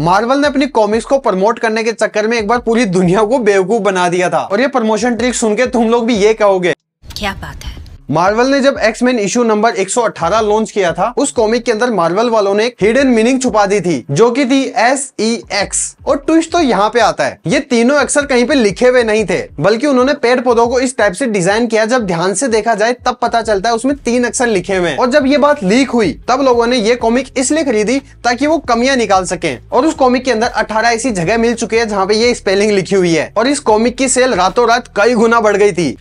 Marvel ने अपनी comics को प्रमोट करने के चक्कर में एक बार पूरी दुनिया को बेवकूफ बना दिया था और ये प्रमोशन ट्रिक सुन के तुम लोग भी ये कहोगे क्या बात है मार्वल ने जब एक्समैन इशू नंबर 118 लॉन्च किया था उस कॉमिक के अंदर मार्वल वालों ने एक हिडन मीनिंग छुपा दी थी जो कि थी एस ई एक्स और ट्विस्ट तो यहाँ पे आता है ये तीनों अक्षर कहीं पे लिखे हुए नहीं थे बल्कि उन्होंने पेड़ पौधों को इस टाइप से डिजाइन किया जब ध्यान से देखा जाए तब पता चलता है उसमें तीन अक्षर लिखे हुए और जब ये बात लीक हुई तब लोगों ने ये कॉमिक इसलिए खरीदी ताकि वो कमियां निकाल सके और उस कॉमिक के अंदर अठारह ऐसी जगह मिल चुकी है जहाँ पे ये स्पेलिंग लिखी हुई है और इस कॉमिक की सेल रातों रात कई गुना बढ़ गई थी